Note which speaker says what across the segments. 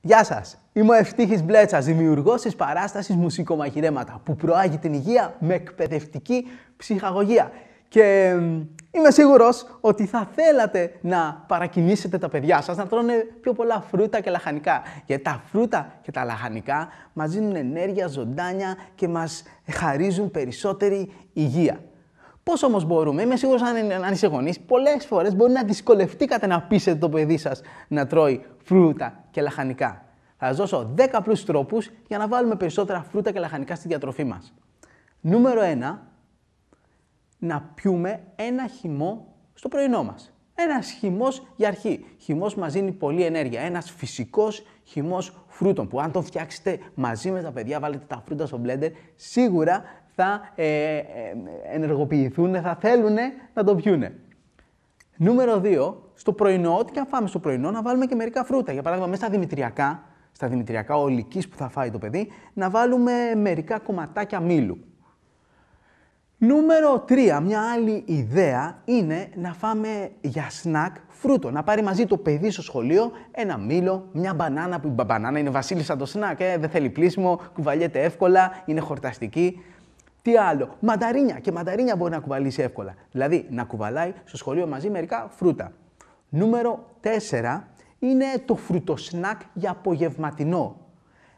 Speaker 1: Γεια σας! Είμαι ο Ευτύχης Μπλέτσας, δημιουργός της παράστασης Μουσικομαχηρέματα, που προάγει την υγεία με εκπαιδευτική ψυχαγωγία. Και είμαι σίγουρος ότι θα θέλατε να παρακινήσετε τα παιδιά σας να τρώνε πιο πολλά φρούτα και λαχανικά. Γιατί τα φρούτα και τα λαχανικά μας δίνουν ενέργεια, ζωντάνια και μας χαρίζουν περισσότερη υγεία. Πώς όμως μπορούμε, είμαι σίγουρος αν, αν είσαι γονείς, πολλές φορές μπορεί να δυσκολευτήκατε να πείσετε το παιδί σας να τρώει φρούτα και λαχανικά. Θα σας δώσω 10 απλού τρόπους για να βάλουμε περισσότερα φρούτα και λαχανικά στη διατροφή μας. Νούμερο 1. Να πιούμε ένα χυμό στο πρωινό μας. Ένας χυμός για αρχή. Χυμός μας δίνει πολλή ενέργεια. Ένας φυσικός χυμός φρούτων που, αν τον φτιάξετε μαζί με τα παιδιά, βάλετε τα φρούτα στο μπλέντερ, σίγουρα θα ε, ε ενεργοποιηθούν, θα θέλουν να το πιούν. Νούμερο 2, στο πρωινό, ό,τι και αν φάμε στο πρωινό, να βάλουμε και μερικά φρούτα. Για παράδειγμα, μέσα στα δημητριακά, στα δημητριακά ολικής που θα φάει το παιδί, να βάλουμε μερικά κομματάκια μήλου. Νούμερο 3, μια άλλη ιδέα είναι να φάμε για σνακ φρούτο. Να πάρει μαζί το παιδί στο σχολείο ένα μήλο, μια μπανάνα, που η μπανάνα είναι βασίλισσα το σνακ, ε, δεν θέλει πλήσιμο, κουβαλιέται εύκολα, είναι χορταστική. Τι άλλο, μανταρίνια και μανταρίνια μπορεί να κουβαλήσει εύκολα. Δηλαδή να κουβαλάει στο σχολείο μαζί μερικά φρούτα. Νούμερο 4 είναι το φρουτοσνακ για απογευματινό.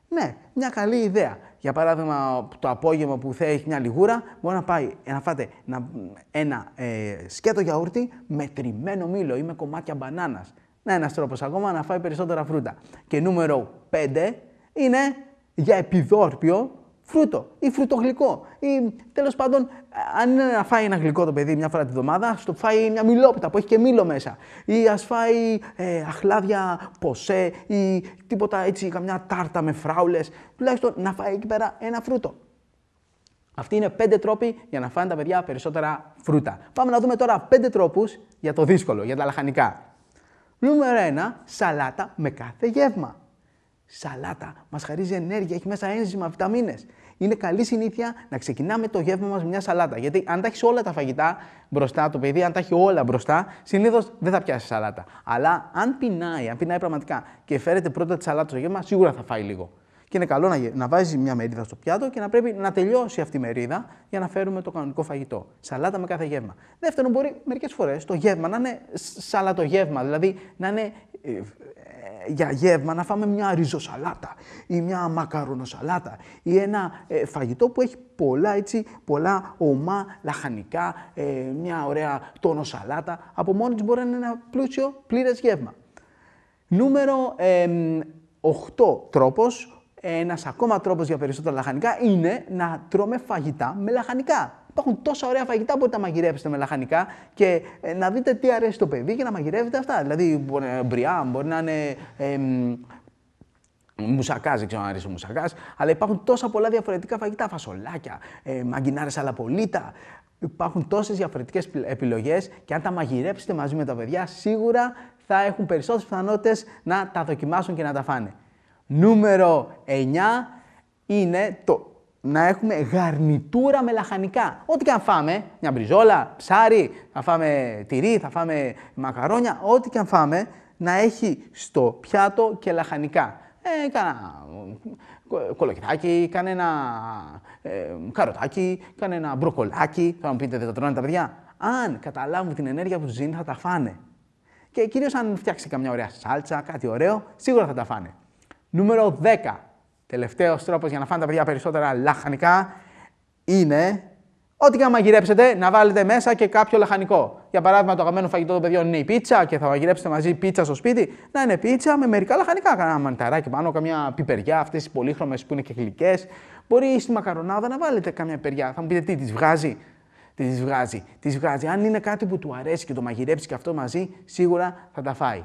Speaker 1: Ναι, μια καλή ιδέα. Για παράδειγμα, το απόγευμα που θα έχει μια λιγούρα, μπορεί να πάει να φάτε ένα, ένα ε, σκέτο γιαούρτι με τριμμένο μήλο ή με κομμάτια μπανάνας. Ναι, ένας τρόπος ακόμα να φάει περισσότερα φρούτα. Και νούμερο 5 είναι για επιδόρπιο φρούτο ή φρουτογλυκό. Ή τέλος πάντων, αν είναι να φάει ένα γλυκό το παιδί μια φορά τη εβδομάδα, α το φάει μια μιλόπιτα που έχει και μήλο μέσα. Ή ας φάει ε, αχλάδια ποσέ ή τίποτα έτσι, καμιά τάρτα με φράουλες. Τουλάχιστον να φάει εκεί πέρα ένα φρούτο. Αυτοί είναι πέντε τρόποι για να φάνε τα παιδιά περισσότερα φρούτα. Πάμε να δούμε τώρα πέντε τρόπους για το δύσκολο, για τα λαχανικά. Νούμερο 1. Σαλάτα με κάθε γεύμα σαλάτα. Μας χαρίζει ενέργεια, έχει μέσα ένζημα, βιταμίνες. Είναι καλή συνήθεια να ξεκινάμε το γεύμα μας με μια σαλάτα. Γιατί αν τα έχεις όλα τα φαγητά μπροστά, το παιδί, αν τα έχει όλα μπροστά, συνήθως δεν θα πιάσει σαλάτα. Αλλά αν πεινάει, αν πεινάει πραγματικά και φέρετε πρώτα τη σαλάτα στο γεύμα, σίγουρα θα φάει λίγο. Και είναι καλό να, να βάζεις μια μερίδα στο πιάτο και να πρέπει να τελειώσει αυτή η μερίδα για να φέρουμε το κανονικό φαγητό. Σαλάτα με κάθε γεύμα. Δεύτερον, μπορεί μερικές φορές το γεύμα να είναι σαλατογεύμα, δηλαδή να είναι ε, για γεύμα να φάμε μια ριζοσαλάτα ή μια μακαρονοσαλάτα ή ένα ε, φαγητό που έχει πολλά, έτσι, πολλά ομά λαχανικά, ε, μια ωραία σαλάτα. Από μόνη της μπορεί να είναι ένα πλούσιο πλήρες γεύμα. Νούμερο 8 τρόπος, ένας ακόμα τρόπος για περισσότερα λαχανικά είναι να τρώμε φαγητά με λαχανικά. Υπάρχουν τόσα ωραία φαγητά που μπορείτε να μαγειρέψετε με λαχανικά και ε, να δείτε τι αρέσει το παιδί και να μαγειρεύετε αυτά. Δηλαδή, μπορεί να είναι μπριά, μπορεί να είναι ε, μουσακάς, δεν ξέρω αν αρέσει ο μουσακάς, αλλά υπάρχουν τόσα πολλά διαφορετικά φαγητά. Φασολάκια, ε, μαγκινάρες αλαπολίτα. Υπάρχουν τόσες διαφορετικές επιλογές και αν τα μαγειρέψετε μαζί με τα παιδιά, σίγουρα θα έχουν περισσότερες πιθανότητες να τα δοκιμάσουν και να τα φάνε. Νούμερο 9 είναι το να έχουμε γαρνιτούρα με λαχανικά. Ό,τι και αν φάμε, μια μπριζόλα, ψάρι, θα φάμε τυρί, θα φάμε μακαρόνια, ό,τι και αν φάμε, να έχει στο πιάτο και λαχανικά. Ε, κανένα κολοκυθάκι, κανένα ε, καροτάκι, κανένα μπροκολάκι. Θα μου πείτε, δεν τα τρώνε τα παιδιά. Αν καταλάβουν την ενέργεια που του δίνει, θα τα φάνε. Και κυρίως αν φτιάξει καμιά ωραία σάλτσα, κάτι ωραίο, σίγουρα θα τα φάνε. Νούμερο 10 Τελευταίος τρόπος για να φάνε τα παιδιά περισσότερα λαχανικά είναι ό,τι και να μαγειρέψετε να βάλετε μέσα και κάποιο λαχανικό. Για παράδειγμα, το αγαπημένο φαγητό των παιδιών είναι η πίτσα και θα μαγειρέψετε μαζί πίτσα στο σπίτι. Να είναι πίτσα με μερικά λαχανικά. Κανένα μανιταράκι πάνω, καμιά πιπεριά, αυτές οι πολύχρωμες που είναι και γλυκές. Μπορεί στη μακαρονάδα να βάλετε καμιά πιπεριά. Θα μου πείτε τι, τις βγάζει. Τι βγάζει. Τις βγάζει. Αν είναι κάτι που του αρέσει και το μαγειρέψει και αυτό μαζί, σίγουρα θα τα φάει.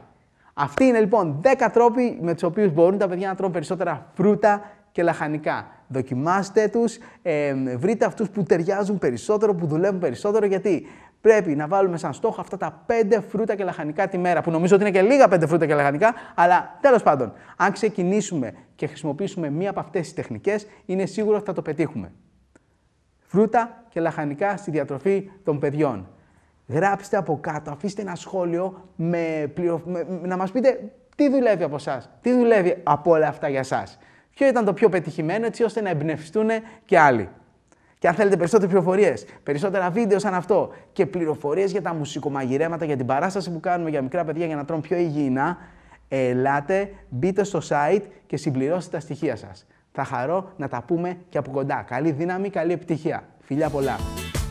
Speaker 1: Αυτοί είναι λοιπόν 10 τρόποι με τους οποίους μπορούν τα παιδιά να τρώνε περισσότερα φρούτα και λαχανικά. Δοκιμάστε τους, ε, βρείτε αυτούς που ταιριάζουν περισσότερο, που δουλεύουν περισσότερο. Γιατί πρέπει να βάλουμε σαν στόχο αυτά τα 5 φρούτα και λαχανικά τη μέρα. Που νομίζω ότι είναι και λίγα 5 φρούτα και λαχανικά, αλλά τέλος πάντων, αν ξεκινήσουμε και χρησιμοποιήσουμε μία από αυτές τις τεχνικές, είναι σίγουρο ότι θα το πετύχουμε. Φρούτα και λαχανικά στη διατροφή των παιδιών γράψτε από κάτω, αφήστε ένα σχόλιο με, να μας πείτε τι δουλεύει από εσάς, τι δουλεύει από όλα αυτά για σας. Ποιο ήταν το πιο πετυχημένο έτσι ώστε να εμπνευστούν και άλλοι. Και αν θέλετε περισσότερες πληροφορίες, περισσότερα βίντεο σαν αυτό και πληροφορίες για τα μουσικομαγειρέματα, για την παράσταση που κάνουμε για μικρά παιδιά για να τρώνε πιο υγιεινά, ελάτε, μπείτε στο site και συμπληρώστε τα στοιχεία σας. Θα χαρώ να τα πούμε και από κοντά. Καλή δύναμη, καλή επιτυχία. Φιλιά πολλά.